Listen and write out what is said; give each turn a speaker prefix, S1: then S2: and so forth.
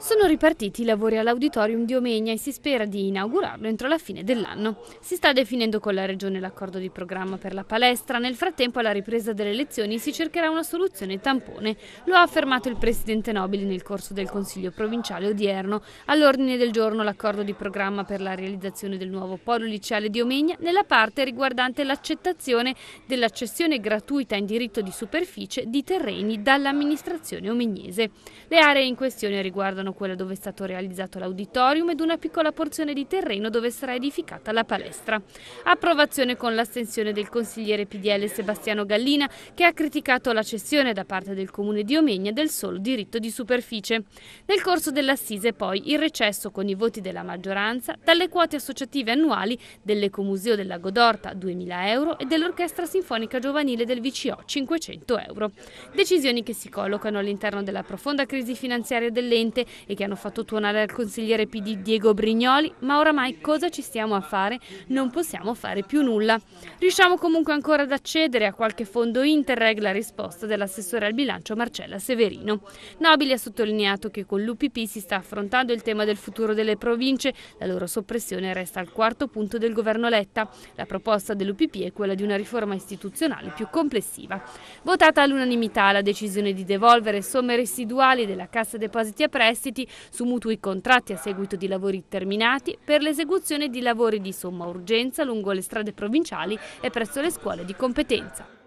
S1: Sono ripartiti i lavori all'Auditorium di Omegna e si spera di inaugurarlo entro la fine dell'anno. Si sta definendo con la Regione l'accordo di programma per la palestra. Nel frattempo, alla ripresa delle elezioni si cercherà una soluzione tampone. Lo ha affermato il Presidente Nobili nel corso del Consiglio provinciale odierno. All'ordine del giorno l'accordo di programma per la realizzazione del nuovo polo liceale di Omegna nella parte riguardante l'accettazione dell'accessione gratuita in diritto di superficie di terreni dall'amministrazione omegnese. Le aree in questione riguardano Milano, quella dove è stato realizzato l'auditorium ed una piccola porzione di terreno dove sarà edificata la palestra. Approvazione con l'astensione del consigliere PDL Sebastiano Gallina che ha criticato la cessione da parte del comune di Omegna del solo diritto di superficie. Nel corso dell'assise poi il recesso con i voti della maggioranza dalle quote associative annuali dell'Ecomuseo della Godorta 2.000 euro e dell'Orchestra Sinfonica Giovanile del VCO 500 euro. Decisioni che si collocano all'interno della profonda crisi finanziaria dell'ente e che hanno fatto tuonare al consigliere PD Diego Brignoli, ma oramai cosa ci stiamo a fare? Non possiamo fare più nulla. Riusciamo comunque ancora ad accedere a qualche fondo Interreg la risposta dell'assessore al bilancio Marcella Severino. Nobili ha sottolineato che con l'UPP si sta affrontando il tema del futuro delle province, la loro soppressione resta al quarto punto del governo Letta. La proposta dell'UPP è quella di una riforma istituzionale più complessiva. Votata all'unanimità la decisione di devolvere somme residuali della Cassa Depositi e Prestiti prestiti su mutui contratti a seguito di lavori terminati per l'esecuzione di lavori di somma urgenza lungo le strade provinciali e presso le scuole di competenza.